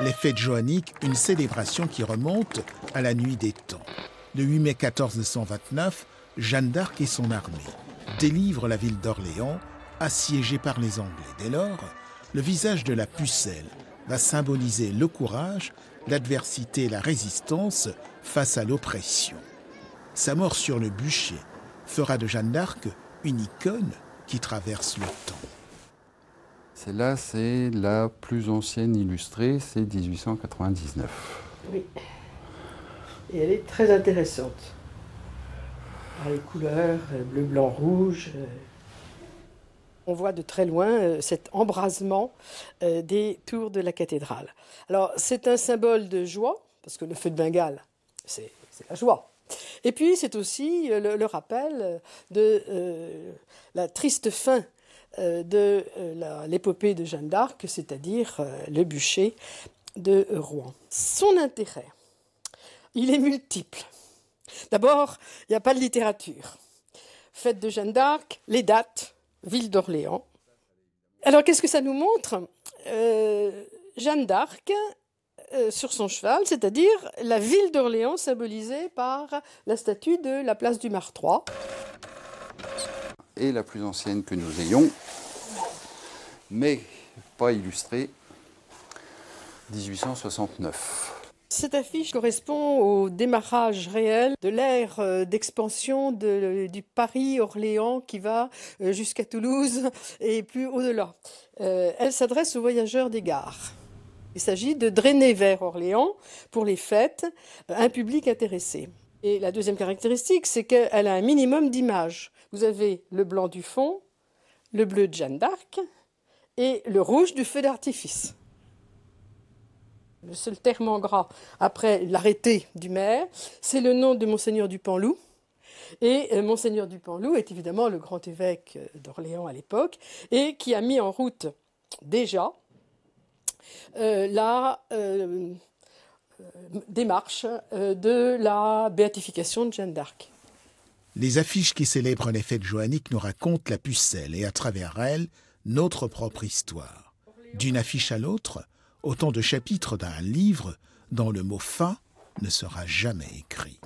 les fêtes joanniques, une célébration qui remonte à la nuit des temps. Le 8 mai 1429, Jeanne d'Arc et son armée délivrent la ville d'Orléans, assiégée par les Anglais. Dès lors, le visage de la pucelle va symboliser le courage, l'adversité et la résistance face à l'oppression. Sa mort sur le bûcher fera de Jeanne d'Arc une icône qui traverse le temps. Celle-là, c'est la plus ancienne illustrée, c'est 1899. Oui. Et elle est très intéressante. Par les couleurs, euh, bleu, blanc, rouge. Euh. On voit de très loin euh, cet embrasement des tours de la cathédrale. Alors, c'est un symbole de joie, parce que le feu de Bengale, c'est la joie. Et puis, c'est aussi le, rappel de la triste fin euh, de euh, l'épopée de Jeanne d'Arc, c'est-à-dire euh, le bûcher de Rouen. Son intérêt, il est multiple. D'abord, il n'y a pas de littérature. Fête de Jeanne d'Arc, les dates, ville d'Orléans. Alors qu'est-ce que ça nous montre Jeanne d'Arc sur son cheval, c'est-à-dire la ville d'Orléans symbolisée par la statue de la place du Martroi et la plus ancienne que nous ayons, mais pas illustrée, 1869. Cette affiche correspond au démarrage réel de l'ère euh, d'expansion euh, du Paris-Orléans qui va euh, jusqu'à Toulouse et plus au-delà. elle s'adresse aux voyageurs des gares. Il s'agit de drainer vers Orléans pour les fêtes un public intéressé. Et la deuxième caractéristique, c'est qu'elle a un minimum d'images vous avez le blanc du fond, le bleu de Jeanne d'Arc et le rouge du feu d'artifice. Le seul terme en gras après l'arrêté du maire, c'est le nom de monseigneur Dupanloup. Et euh, monseigneur Dupanloup est évidemment le grand évêque d'Orléans à l'époque et qui a mis en route déjà euh, la euh, démarche de la béatification de Jeanne d'Arc. Les affiches qui célèbrent les fêtes joanniques nous racontent la pucelle et à travers elle, notre propre histoire. D'une affiche à l'autre, autant de chapitres d'un livre dont le mot fin ne sera jamais écrit.